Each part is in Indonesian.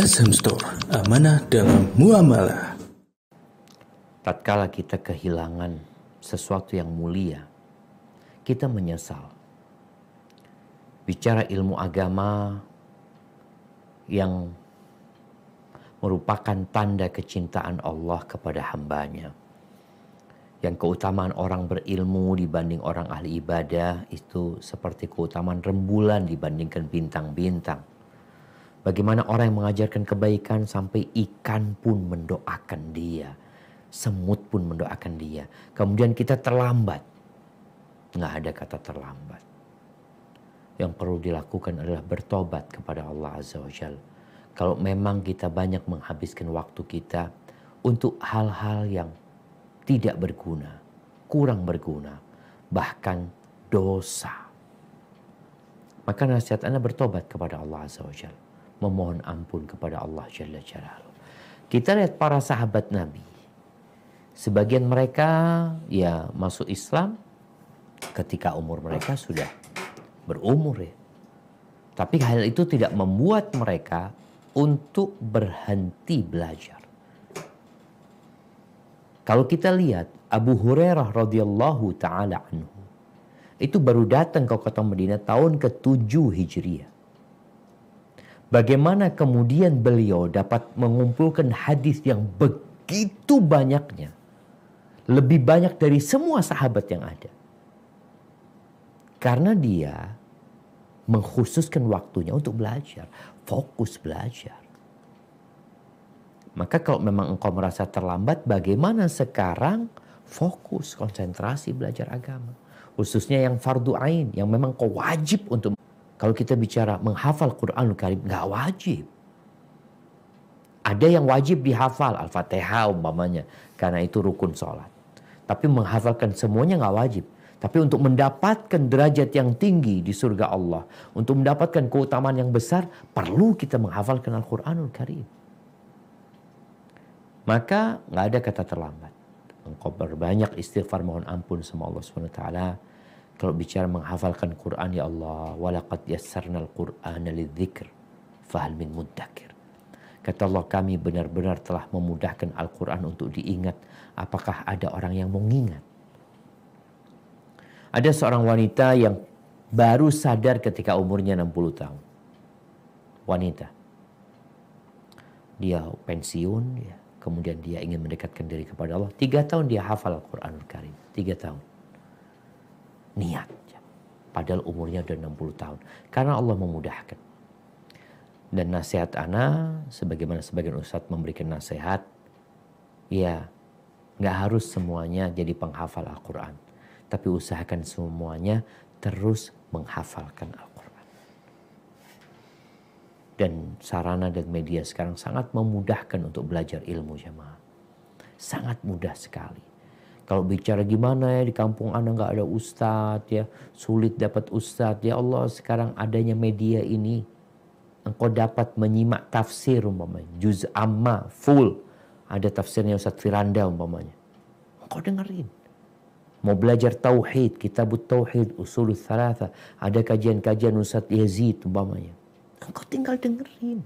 SM Store, amanah dalam muamalah. Tatkala kita kehilangan sesuatu yang mulia, kita menyesal. Bicara ilmu agama yang merupakan tanda kecintaan Allah kepada hambanya. Yang keutamaan orang berilmu dibanding orang ahli ibadah itu seperti keutamaan rembulan dibandingkan bintang-bintang Bagaimana orang yang mengajarkan kebaikan sampai ikan pun mendoakan dia. Semut pun mendoakan dia. Kemudian kita terlambat. Nggak ada kata terlambat. Yang perlu dilakukan adalah bertobat kepada Allah Azza wa Jal. Kalau memang kita banyak menghabiskan waktu kita untuk hal-hal yang tidak berguna, kurang berguna, bahkan dosa. Maka nasihat Anda bertobat kepada Allah Azza wa Jalla memohon ampun kepada Allah Jalla Jalal. Kita lihat para sahabat Nabi. Sebagian mereka ya masuk Islam ketika umur mereka sudah berumur ya. Tapi hal itu tidak membuat mereka untuk berhenti belajar. Kalau kita lihat Abu Hurairah radhiyallahu taala anhu itu baru datang ke kota Madinah tahun ke-7 Hijriah bagaimana kemudian beliau dapat mengumpulkan hadis yang begitu banyaknya. Lebih banyak dari semua sahabat yang ada. Karena dia mengkhususkan waktunya untuk belajar. Fokus belajar. Maka kalau memang engkau merasa terlambat, bagaimana sekarang fokus, konsentrasi belajar agama. Khususnya yang fardu ain, yang memang kau wajib untuk kalau kita bicara menghafal Quranul Karim nggak wajib. Ada yang wajib dihafal Al-Fatihah umpamanya karena itu rukun salat. Tapi menghafalkan semuanya nggak wajib. Tapi untuk mendapatkan derajat yang tinggi di surga Allah, untuk mendapatkan keutamaan yang besar, perlu kita menghafalkan Al-Quranul Karim. Maka nggak ada kata terlambat. Engkau berbanyak istighfar mohon ampun sama Allah Subhanahu Wa Taala kalau bicara menghafalkan Quran ya Allah, walaqad yassarnal Qur'ana lidzikr fahal min muddakir. Kata Allah kami benar-benar telah memudahkan Al-Quran untuk diingat. Apakah ada orang yang mengingat? Ada seorang wanita yang baru sadar ketika umurnya 60 tahun. Wanita. Dia pensiun, ya. kemudian dia ingin mendekatkan diri kepada Allah. Tiga tahun dia hafal Al-Quran karim Tiga tahun niat. Padahal umurnya udah 60 tahun. Karena Allah memudahkan. Dan nasihat anak, sebagaimana sebagian ustadz memberikan nasihat, ya nggak harus semuanya jadi penghafal Al-Quran. Tapi usahakan semuanya terus menghafalkan Al-Quran. Dan sarana dan media sekarang sangat memudahkan untuk belajar ilmu jamaah. Sangat mudah sekali. Kalau bicara gimana ya di kampung Anda nggak ada ustadz ya, sulit dapat ustadz. Ya Allah sekarang adanya media ini, engkau dapat menyimak tafsir umpamanya. Juz amma full. Ada tafsirnya Ustadz Firanda umpamanya. Engkau dengerin. Mau belajar tauhid, kitab tauhid, usul thalatha. Ada kajian-kajian Ustadz Yazid umpamanya. Engkau tinggal dengerin.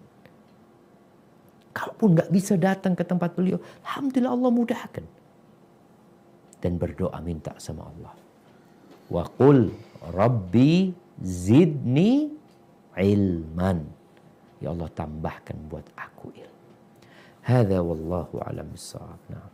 Kalaupun nggak bisa datang ke tempat beliau, Alhamdulillah Allah mudahkan dan berdoa minta sama Allah. Wa qul rabbi zidni ilman. Ya Allah tambahkan buat aku ilmu. Hadza wallahu alam bisawab. Nah.